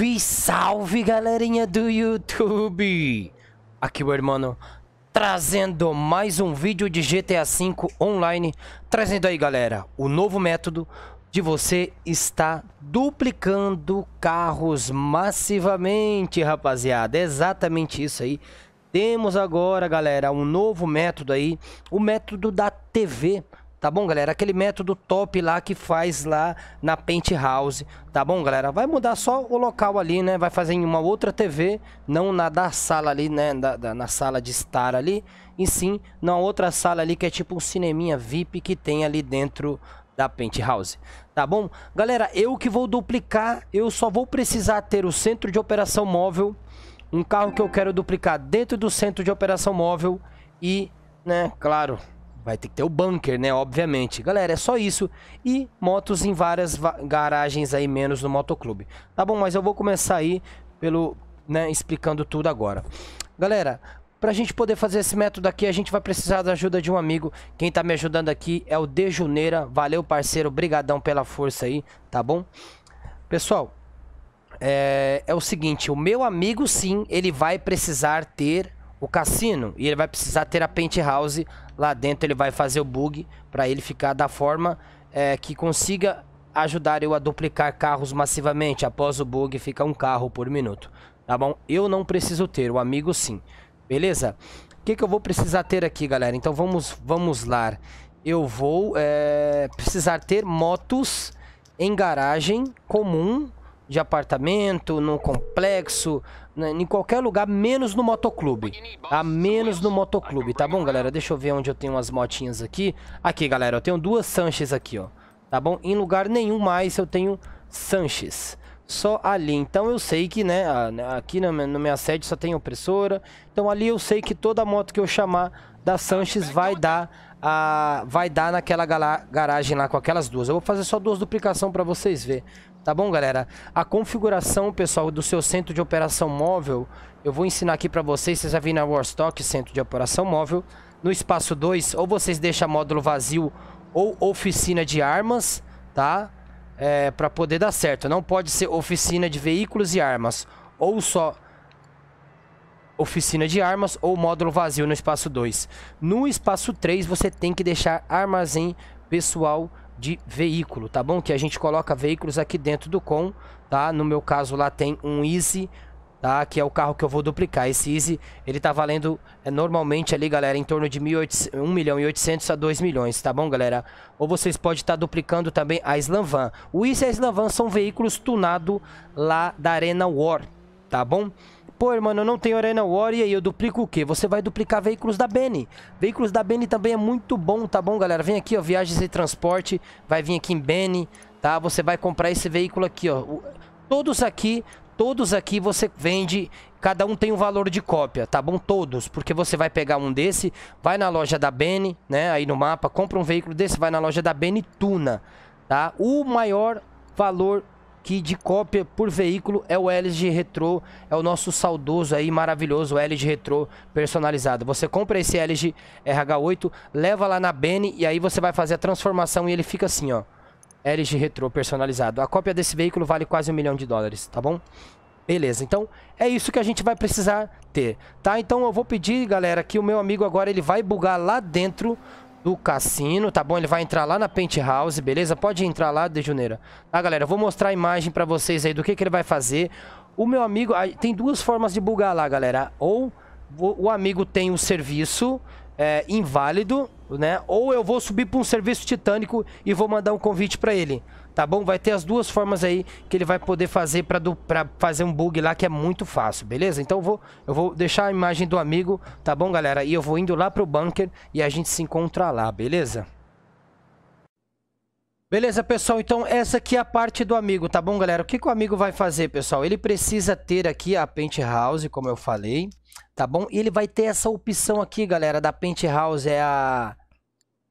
Salve, salve galerinha do YouTube! Aqui o irmão trazendo mais um vídeo de GTA V online Trazendo aí galera, o novo método de você estar duplicando carros massivamente rapaziada é Exatamente isso aí Temos agora galera, um novo método aí, o método da TV Tá bom, galera? Aquele método top lá que faz lá na Penthouse, tá bom, galera? Vai mudar só o local ali, né? Vai fazer em uma outra TV, não na da sala ali, né? Da, da, na sala de estar ali, e sim na outra sala ali que é tipo um cineminha VIP que tem ali dentro da Penthouse, tá bom? Galera, eu que vou duplicar, eu só vou precisar ter o centro de operação móvel, um carro que eu quero duplicar dentro do centro de operação móvel e, né, claro Vai ter que ter o bunker, né? Obviamente. Galera, é só isso. E motos em várias garagens aí, menos no motoclube. Tá bom, mas eu vou começar aí pelo, né, explicando tudo agora. Galera, pra gente poder fazer esse método aqui, a gente vai precisar da ajuda de um amigo. Quem tá me ajudando aqui é o Dejuneira. Valeu, parceiro. Brigadão pela força aí, tá bom? Pessoal, é, é o seguinte. O meu amigo, sim, ele vai precisar ter o cassino e ele vai precisar ter a penthouse lá dentro. Ele vai fazer o bug para ele ficar da forma é, que consiga ajudar eu a duplicar carros massivamente. Após o bug fica um carro por minuto, tá bom? Eu não preciso ter, o amigo sim, beleza? O que, que eu vou precisar ter aqui, galera? Então vamos, vamos lá. Eu vou é, precisar ter motos em garagem comum de apartamento, num complexo, né, em qualquer lugar, menos no motoclube. Tá? Menos no motoclube, tá bom, galera? Deixa eu ver onde eu tenho umas motinhas aqui. Aqui, galera, eu tenho duas Sanches aqui, ó. Tá bom? Em lugar nenhum mais eu tenho Sanches. Só ali. Então eu sei que, né, né aqui na minha sede só tem opressora. Então ali eu sei que toda moto que eu chamar da Sanches vai dar a, vai dar naquela garagem lá com aquelas duas. Eu vou fazer só duas duplicação para vocês verem. Tá bom, galera? A configuração, pessoal, do seu centro de operação móvel, eu vou ensinar aqui para vocês. Vocês já viram na Warstock, centro de operação móvel. No espaço 2, ou vocês deixam módulo vazio ou oficina de armas, tá? É, para poder dar certo. Não pode ser oficina de veículos e armas. Ou só oficina de armas ou módulo vazio no espaço 2. No espaço 3, você tem que deixar armazém pessoal de veículo, tá bom? Que a gente coloca veículos aqui dentro do com, tá? No meu caso lá tem um Easy, tá? Que é o carro que eu vou duplicar. Esse Easy, ele tá valendo é, normalmente ali, galera, em torno de 1 milhão e 800 a 2 milhões, tá bom, galera? Ou vocês podem estar tá duplicando também a Slanvan. O Easy e a Slanvan são veículos tunados lá da Arena War, tá bom? Pô, mano, eu não tenho Arena War, e aí eu duplico o quê? Você vai duplicar veículos da Beni. Veículos da Beni também é muito bom, tá bom, galera? Vem aqui, ó, viagens e transporte, vai vir aqui em Beni, tá? Você vai comprar esse veículo aqui, ó. Todos aqui, todos aqui você vende, cada um tem um valor de cópia, tá bom? Todos, porque você vai pegar um desse, vai na loja da Beni, né, aí no mapa, compra um veículo desse, vai na loja da Beni Tuna, tá? O maior valor que de cópia por veículo é o LG Retro, é o nosso saudoso aí, maravilhoso LG Retro personalizado. Você compra esse LG RH8, leva lá na Bene e aí você vai fazer a transformação e ele fica assim, ó. LG Retro personalizado. A cópia desse veículo vale quase um milhão de dólares, tá bom? Beleza, então é isso que a gente vai precisar ter, tá? Então eu vou pedir, galera, que o meu amigo agora ele vai bugar lá dentro do cassino, tá bom? Ele vai entrar lá na penthouse, beleza? Pode entrar lá, Dejuneira. Tá, galera? Eu vou mostrar a imagem pra vocês aí do que, que ele vai fazer. O meu amigo... Tem duas formas de bugar lá, galera. Ou o amigo tem o serviço é, inválido, né? Ou eu vou subir para um serviço titânico e vou mandar um convite para ele. Tá bom? Vai ter as duas formas aí que ele vai poder fazer para fazer um bug lá que é muito fácil, beleza? Então eu vou, eu vou deixar a imagem do amigo, tá bom, galera? E eu vou indo lá pro bunker e a gente se encontra lá, beleza? Beleza, pessoal, então essa aqui é a parte do amigo, tá bom, galera? O que, que o amigo vai fazer, pessoal? Ele precisa ter aqui a penthouse, como eu falei, tá bom? E ele vai ter essa opção aqui, galera, da penthouse, é a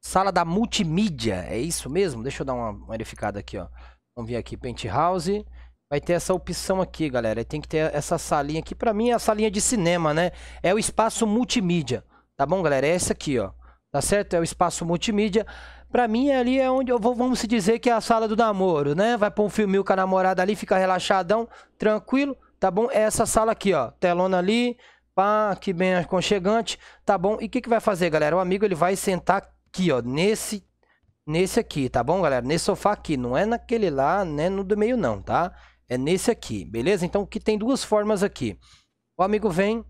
sala da multimídia, é isso mesmo? Deixa eu dar uma verificada aqui, ó. Vamos vir aqui, penthouse, vai ter essa opção aqui, galera. Tem que ter essa salinha aqui, pra mim é a salinha de cinema, né? É o espaço multimídia, tá bom, galera? É essa aqui, ó, tá certo? É o espaço multimídia. Pra mim, ali é onde eu vou, vamos se dizer que é a sala do namoro, né? Vai pôr um filme com a namorada ali, fica relaxadão, tranquilo, tá bom? É essa sala aqui, ó. Telona ali, pá, que bem aconchegante, tá bom? E o que, que vai fazer, galera? O amigo, ele vai sentar aqui, ó, nesse nesse aqui, tá bom, galera? Nesse sofá aqui, não é naquele lá, né, no do meio não, tá? É nesse aqui, beleza? Então, que tem duas formas aqui. O amigo vem,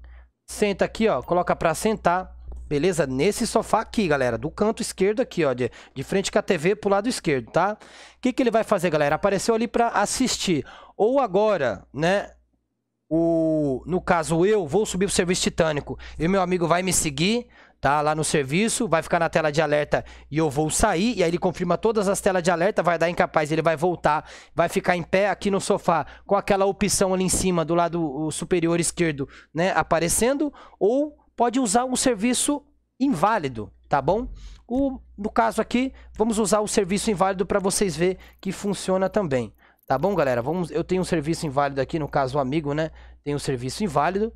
senta aqui, ó, coloca pra sentar, Beleza? Nesse sofá aqui, galera, do canto esquerdo aqui, ó, de, de frente com a TV pro lado esquerdo, tá? O que, que ele vai fazer, galera? Apareceu ali para assistir. Ou agora, né, o, no caso eu, vou subir pro serviço titânico e meu amigo vai me seguir, tá? Lá no serviço, vai ficar na tela de alerta e eu vou sair. E aí ele confirma todas as telas de alerta, vai dar incapaz, ele vai voltar, vai ficar em pé aqui no sofá com aquela opção ali em cima do lado superior esquerdo, né? Aparecendo. Ou pode usar um serviço inválido, tá bom? O, no caso aqui, vamos usar o serviço inválido para vocês ver que funciona também. Tá bom, galera? Vamos, eu tenho um serviço inválido aqui, no caso o amigo, né? Tem um serviço inválido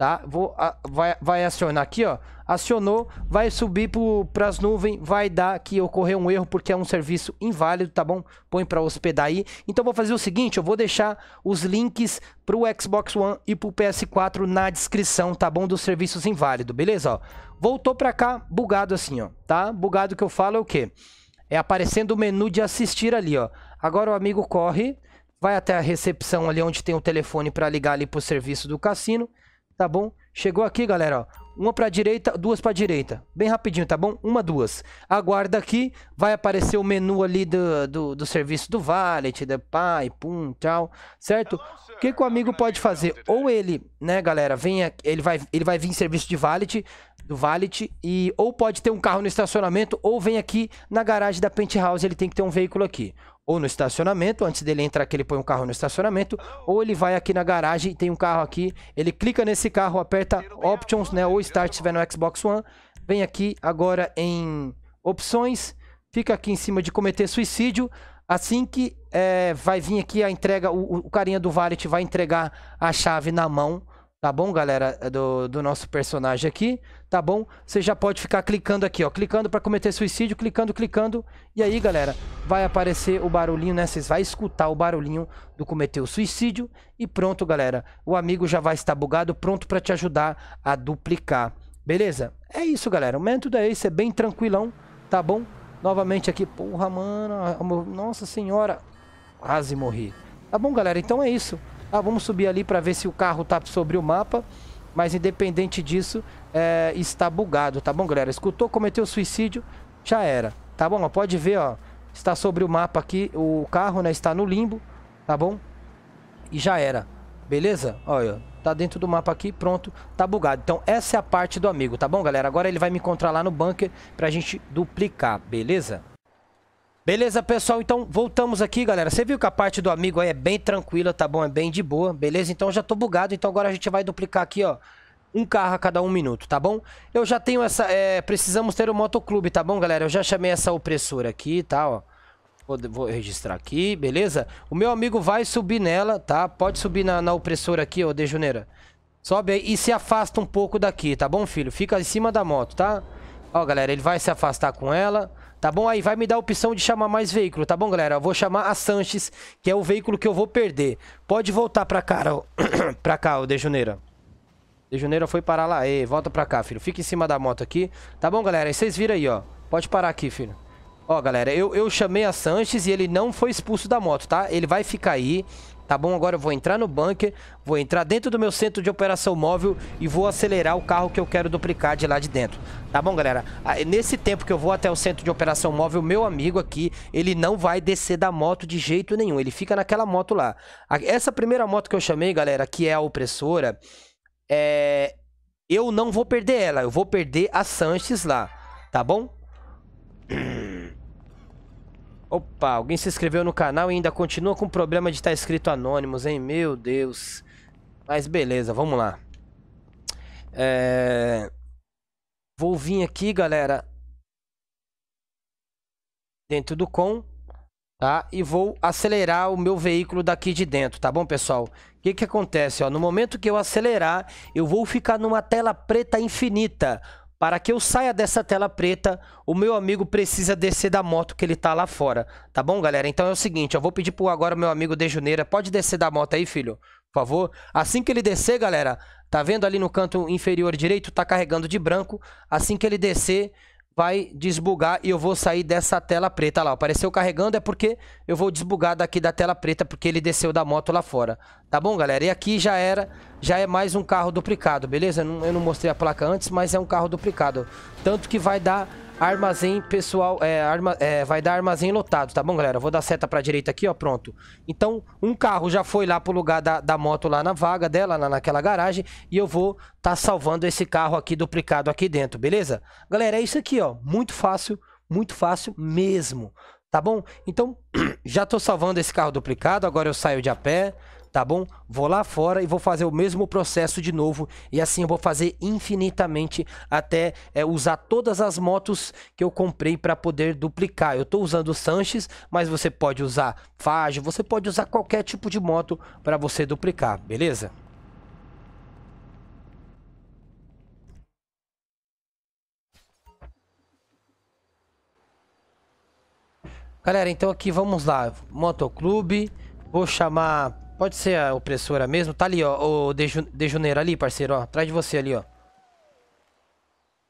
tá? Vou, a, vai, vai acionar aqui, ó. Acionou, vai subir para as nuvens, vai dar que ocorreu um erro porque é um serviço inválido, tá bom? Põe para hospedar aí. Então vou fazer o seguinte, eu vou deixar os links para o Xbox One e para o PS4 na descrição, tá bom? Dos serviços inválidos, beleza? Ó, voltou para cá, bugado assim, ó, tá? Bugado que eu falo é o quê? É aparecendo o menu de assistir ali, ó. Agora o amigo corre, vai até a recepção ali onde tem o telefone para ligar ali pro serviço do cassino tá bom? Chegou aqui, galera, ó. Uma para direita, duas para direita. Bem rapidinho, tá bom? Uma, duas. Aguarda aqui, vai aparecer o menu ali do, do, do serviço do Valet, da Pai, pum, tchau, certo? O que, que o amigo pode fazer? Ou ele, né, galera, vem aqui, ele vai, ele vai vir em serviço de Valet, do Valet, e ou pode ter um carro no estacionamento, ou vem aqui na garagem da Penthouse, ele tem que ter um veículo aqui ou no estacionamento, antes dele entrar que ele põe um carro no estacionamento, ou ele vai aqui na garagem e tem um carro aqui, ele clica nesse carro, aperta Options, né, ou Start se tiver no Xbox One, vem aqui agora em Opções, fica aqui em cima de cometer suicídio, assim que é, vai vir aqui a entrega, o, o carinha do valet vai entregar a chave na mão, Tá bom, galera, é do, do nosso personagem aqui, tá bom? Você já pode ficar clicando aqui, ó, clicando para cometer suicídio, clicando, clicando. E aí, galera, vai aparecer o barulhinho, né? Vocês vai escutar o barulhinho do cometer o suicídio e pronto, galera. O amigo já vai estar bugado, pronto para te ajudar a duplicar. Beleza? É isso, galera. O método é esse, é bem tranquilão, tá bom? Novamente aqui, porra, mano, nossa senhora, quase morri. Tá bom, galera? Então é isso. Ah, vamos subir ali para ver se o carro tá sobre o mapa. Mas independente disso, é, está bugado, tá bom, galera? Escutou, cometeu suicídio, já era. Tá bom? Pode ver, ó. Está sobre o mapa aqui, o carro, né? Está no limbo, tá bom? E já era. Beleza? Olha, tá dentro do mapa aqui, pronto, tá bugado. Então essa é a parte do amigo, tá bom, galera? Agora ele vai me encontrar lá no bunker pra gente duplicar, beleza? Beleza, pessoal? Então, voltamos aqui, galera. Você viu que a parte do amigo aí é bem tranquila, tá bom? É bem de boa, beleza? Então, já tô bugado. Então, agora a gente vai duplicar aqui, ó. Um carro a cada um minuto, tá bom? Eu já tenho essa... É, precisamos ter o um motoclube, tá bom, galera? Eu já chamei essa opressora aqui, tá, ó. Vou, vou, registrar aqui, beleza? O meu amigo vai subir nela, tá? Pode subir na, na opressora aqui, ó, dejuneira. Sobe aí e se afasta um pouco daqui, tá bom, filho? Fica em cima da moto, tá? Ó, galera, ele vai se afastar com ela... Tá bom? Aí vai me dar a opção de chamar mais veículo, tá bom, galera? Eu vou chamar a Sanches, que é o veículo que eu vou perder. Pode voltar pra cá, ó. pra cá, o Dejuneira. Dejuneira foi parar lá. Ei, volta pra cá, filho. Fica em cima da moto aqui. Tá bom, galera? Aí vocês viram aí, ó. Pode parar aqui, filho. Ó, galera, eu, eu chamei a Sanches e ele não foi expulso da moto, tá? Ele vai ficar aí, tá bom? Agora eu vou entrar no bunker, vou entrar dentro do meu centro de operação móvel e vou acelerar o carro que eu quero duplicar de lá de dentro. Tá bom, galera? Ah, nesse tempo que eu vou até o centro de operação móvel, meu amigo aqui, ele não vai descer da moto de jeito nenhum. Ele fica naquela moto lá. Essa primeira moto que eu chamei, galera, que é a opressora, é... Eu não vou perder ela, eu vou perder a Sanches lá, tá bom? Opa, alguém se inscreveu no canal e ainda continua com o problema de estar tá escrito anônimos, hein? Meu Deus. Mas beleza, vamos lá. É... Vou vir aqui, galera. Dentro do com, tá? E vou acelerar o meu veículo daqui de dentro, tá bom, pessoal? O que que acontece, ó? No momento que eu acelerar, eu vou ficar numa tela preta infinita para que eu saia dessa tela preta, o meu amigo precisa descer da moto que ele tá lá fora. Tá bom, galera? Então é o seguinte, eu vou pedir pro agora meu amigo Dejuneira, pode descer da moto aí, filho? Por favor. Assim que ele descer, galera, tá vendo ali no canto inferior direito, tá carregando de branco. Assim que ele descer, vai desbugar e eu vou sair dessa tela preta. Olha lá, apareceu carregando, é porque eu vou desbugar daqui da tela preta, porque ele desceu da moto lá fora. Tá bom, galera? E aqui já era, já é mais um carro duplicado, beleza? Eu não mostrei a placa antes, mas é um carro duplicado. Tanto que vai dar Armazém pessoal, é, arma, é, vai dar armazém lotado, tá bom, galera? vou dar seta pra direita aqui, ó, pronto. Então, um carro já foi lá pro lugar da, da moto lá na vaga dela, lá naquela garagem. E eu vou tá salvando esse carro aqui duplicado aqui dentro, beleza? Galera, é isso aqui, ó. Muito fácil, muito fácil mesmo, tá bom? Então, já tô salvando esse carro duplicado, agora eu saio de a pé, tá bom? Vou lá fora e vou fazer o mesmo processo de novo e assim eu vou fazer infinitamente até é, usar todas as motos que eu comprei para poder duplicar. Eu estou usando Sanches, mas você pode usar Fage, você pode usar qualquer tipo de moto para você duplicar, beleza? Galera, então aqui vamos lá, motoclube, vou chamar Pode ser a opressora mesmo? Tá ali, ó. O deju dejuneiro ali, parceiro, ó. Atrás de você ali, ó.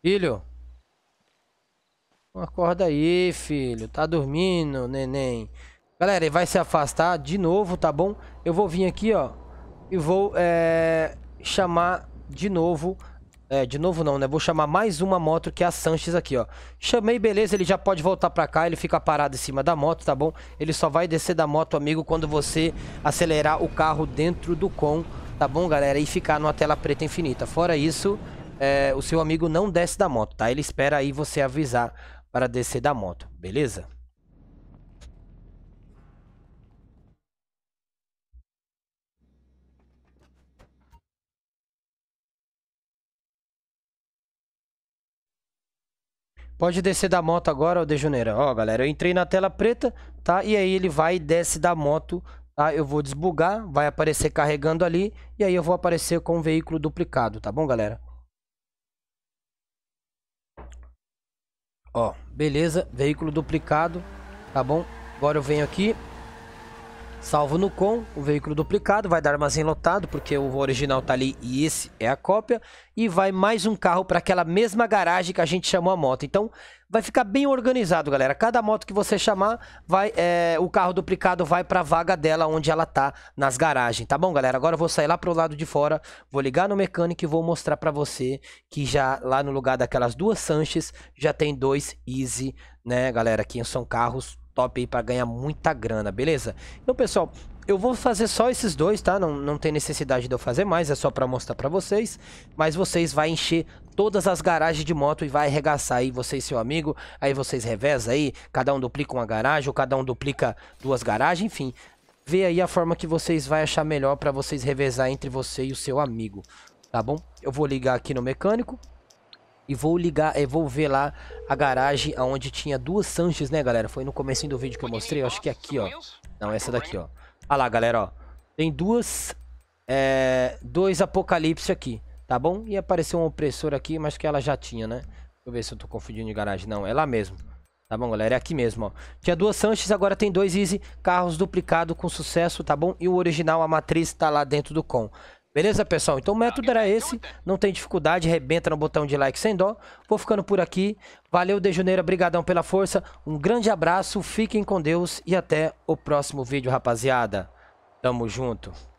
Filho. Acorda aí, filho. Tá dormindo, neném. Galera, ele vai se afastar de novo, tá bom? Eu vou vir aqui, ó. E vou é, chamar de novo é, de novo não, né? Vou chamar mais uma moto que é a Sanches aqui, ó. Chamei, beleza, ele já pode voltar pra cá, ele fica parado em cima da moto, tá bom? Ele só vai descer da moto, amigo, quando você acelerar o carro dentro do com, tá bom, galera? E ficar numa tela preta infinita. Fora isso, é, o seu amigo não desce da moto, tá? Ele espera aí você avisar para descer da moto, beleza? Pode descer da moto agora, ô Dejuneira. Ó, galera, eu entrei na tela preta, tá? E aí ele vai e desce da moto, tá? Eu vou desbugar, vai aparecer carregando ali. E aí eu vou aparecer com o veículo duplicado, tá bom, galera? Ó, beleza, veículo duplicado, tá bom? Agora eu venho aqui, Salvo no com, o veículo duplicado, vai dar armazém lotado, porque o original tá ali e esse é a cópia. E vai mais um carro para aquela mesma garagem que a gente chamou a moto. Então, vai ficar bem organizado, galera. Cada moto que você chamar, vai, é, o carro duplicado vai para a vaga dela, onde ela tá nas garagens, tá bom, galera? Agora eu vou sair lá pro lado de fora, vou ligar no mecânico e vou mostrar para você que já lá no lugar daquelas duas Sanches, já tem dois Easy, né, galera? Que são carros top aí para ganhar muita grana, beleza? Então, pessoal, eu vou fazer só esses dois, tá? Não, não tem necessidade de eu fazer mais, é só pra mostrar pra vocês. Mas vocês vai encher todas as garagens de moto e vai arregaçar aí, você e seu amigo. Aí vocês revezam aí, cada um duplica uma garagem, ou cada um duplica duas garagens, enfim. Vê aí a forma que vocês vai achar melhor pra vocês revezar entre você e o seu amigo, tá bom? Eu vou ligar aqui no mecânico. E vou ligar, é, vou ver lá a garagem aonde tinha duas Sanches, né, galera? Foi no começo do vídeo que eu mostrei, eu acho que é aqui, ó. Não, essa daqui, ó. Ah lá, galera, ó. Tem duas, é, dois Apocalipse aqui, tá bom? E apareceu um opressor aqui, mas que ela já tinha, né? Deixa eu ver se eu tô confundindo de garagem. Não, é lá mesmo. Tá bom, galera? É aqui mesmo, ó. Tinha duas Sanches, agora tem dois Easy. Carros duplicado com sucesso, tá bom? E o original, a matriz, tá lá dentro do com. Beleza, pessoal? Então o método era esse. Não tem dificuldade, rebenta no botão de like sem dó. Vou ficando por aqui. Valeu, Dejuneira. Obrigadão pela força. Um grande abraço. Fiquem com Deus e até o próximo vídeo, rapaziada. Tamo junto.